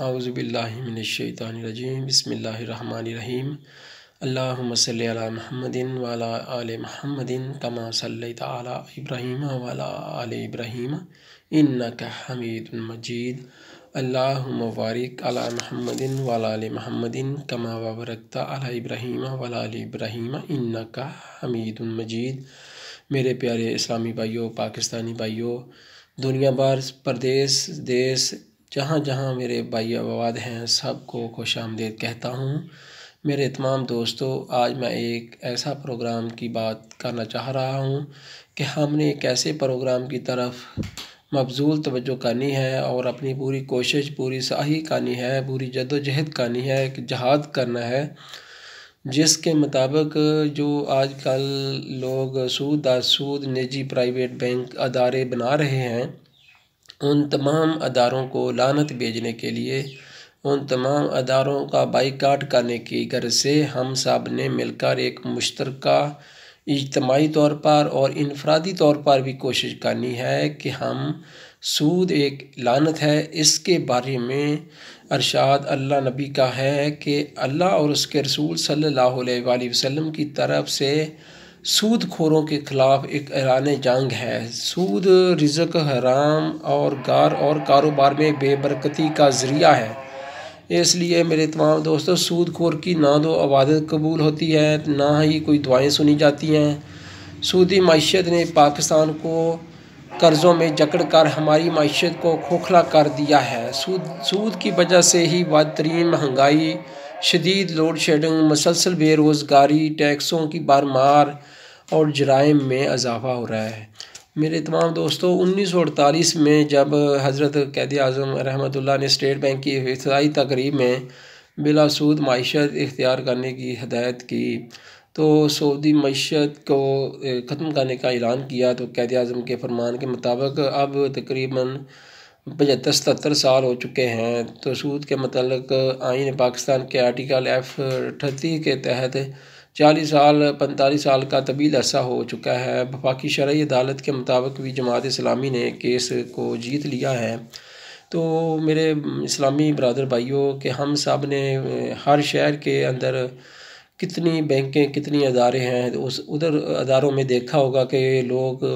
आउज़बिल्लिमिनशैतरजीम बसमीम अल्लाम महमदिन वाला आल महमदिन कमा सल ताली इब्राहिम वाला आल इब्राहिम इन्न हमीद मजीद अल्लाम अला महमदिन वाला आल महमदिन कमा वबरकता अला इब्राहिम वाला आल इब्राहिम इन्न हमीद मेरे प्यारे इस्लामी भाइयों पाकिस्तानी भाइयों दुनिया भर प्रदेश देश जहाँ जहाँ मेरे भाई अववाद हैं सबको खुश आमदेद कहता हूँ मेरे तमाम दोस्तों आज मैं एक ऐसा प्रोग्राम की बात करना चाह रहा हूँ कि हमने एक ऐसे प्रोग्राम की तरफ मबजूल तवज्जो करनी है और अपनी पूरी कोशिश पूरी सही करनी है पूरी जदोजहद करनी है एक जहाद करना है जिसके मुताबिक जो आजकल लोग सूद सूद निजी प्राइवेट बैंक अदारे बना रहे हैं उन तमाम अदारों को लानत भेजने के लिए उन तमाम अदारों का बाईकाट करने की गर्ज से हम सब ने मिलकर एक मुश्तर इजतमाही तौर पर और इनफरादी तौर पर भी कोशिश करनी है कि हम सूद एक लानत है इसके बारे में अरशाद अल्लाह नबी का है कि अल्लाह और उसके रसूल सल्लल्लाहु अलैहि वसल्लम की तरफ से सूदखोरों के खिलाफ एक ऐलान जंग है सूद रिजक हराम और गार और कारोबार में बेबरकती का ज़रिया है इसलिए मेरे तमाम दोस्तों सूदखोर की ना तो आबादत कबूल होती है ना ही कोई दुआएं सुनी जाती हैं सूदी मीशत ने पाकिस्तान को कर्ज़ों में जकड़ कर हमारी मीशत को खोखला कर दिया है सूद सूद की वजह से ही बदतरीन महंगाई शदीद लोड शेडिंग मसलसल बेरोज़गारी टैक्सों की बार मार और जराइम में इजाफ़ा हो रहा है मेरे तमाम दोस्तों उन्नीस सौ अड़तालीस में जब हज़रत कैद अजम रहमतुल्लाह ने स्टेट बैंक की इफ्तई तकरीब में बिलासूद मीशत इख्तियार करने की हदायत की तो सऊदी मीशत को ख़त्म करने का ऐलान किया तो कैद अजम के फरमान के मुताबिक अब तकरीबन पचहत्तर सतहत्तर साल हो चुके हैं तो सूद के मतलब आइन पाकिस्तान के आर्टिकल एफ अठती के तहत चालीस साल पैंतालीस साल का तबील अरसा हो चुका है वफाकी शरा अदालत के मुताबिक भी जमात इस्लामी ने केस को जीत लिया है तो मेरे इस्लामी बरदर भाइयों के हम सब ने हर शहर के अंदर कितनी बैंकें कितनी अदारे हैं उस उधर अदारों में देखा होगा कि लोग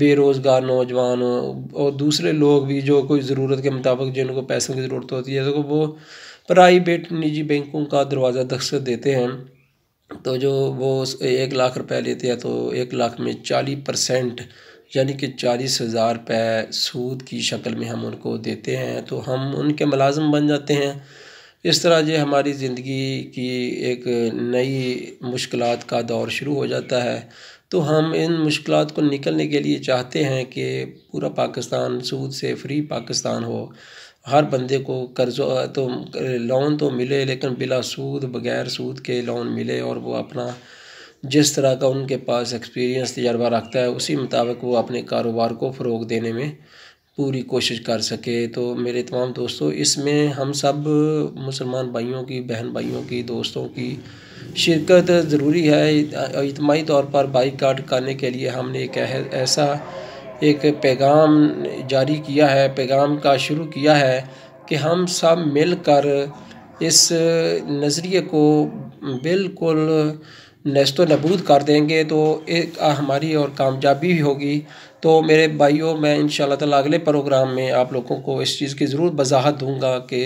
बेरोज़गार नौजवान और दूसरे लोग भी जो कोई ज़रूरत के मुताबिक जिनको पैसों की ज़रूरत होती है तो वो प्राइवेट निजी बैंकों का दरवाज़ा दस्त देते हैं तो जो वो एक लाख रुपए लेते हैं तो एक लाख में चालीस परसेंट यानी कि चालीस हज़ार रुपये सूद की शक्ल में हम उनको देते हैं तो हम उनके मुलाजम बन जाते हैं इस तरह ये हमारी ज़िंदगी की एक नई मुश्किल का दौर शुरू हो जाता है तो हम इन मुश्किल को निकलने के लिए चाहते हैं कि पूरा पाकिस्तान सूद से फ्री पाकिस्तान हो हर बंदे को कर्जो तो लोन तो मिले लेकिन बिला सूद बगैर सूद के लोन मिले और वो अपना जिस तरह का उनके पास एक्सपीरियंस तजर्बा रखता है उसी मुताबिक वो अपने कारोबार को फ़रोग देने में पूरी कोशिश कर सके तो मेरे तमाम दोस्तों इसमें हम सब मुसलमान भाइयों की बहन भाइयों की दोस्तों की शिरकत ज़रूरी है इतमाही तौर पर बाइक काट करने के लिए हमने एक ऐसा एक पैगाम जारी किया है पैगाम का शुरू किया है कि हम सब मिलकर इस नज़रिए को बिल्कुल नस्त नबूद कर देंगे तो एक हमारी और कामयाबी भी होगी तो मेरे भाइयों मैं इन ताला अगले प्रोग्राम में आप लोगों को इस चीज़ की ज़रूर वजाहत दूँगा कि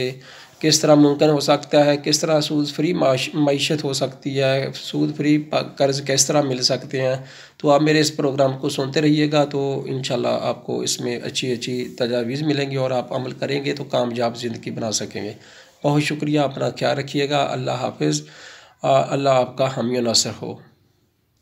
किस तरह मुमकिन हो सकता है किस तरह सूद फ्री मीशत हो सकती है सूद फ्री कर्ज़ किस तरह मिल सकते हैं तो आप मेरे इस प्रोग्राम को सुनते रहिएगा तो इन आपको इसमें अच्छी अच्छी तजावीज़ मिलेंगी और आप अमल करेंगे तो कामयाब ज़िंदगी बना सकेंगे बहुत शुक्रिया अपना ख्याल रखिएगा अल्लाह हाफिज़ अल्लाह आपका हमी नसर हो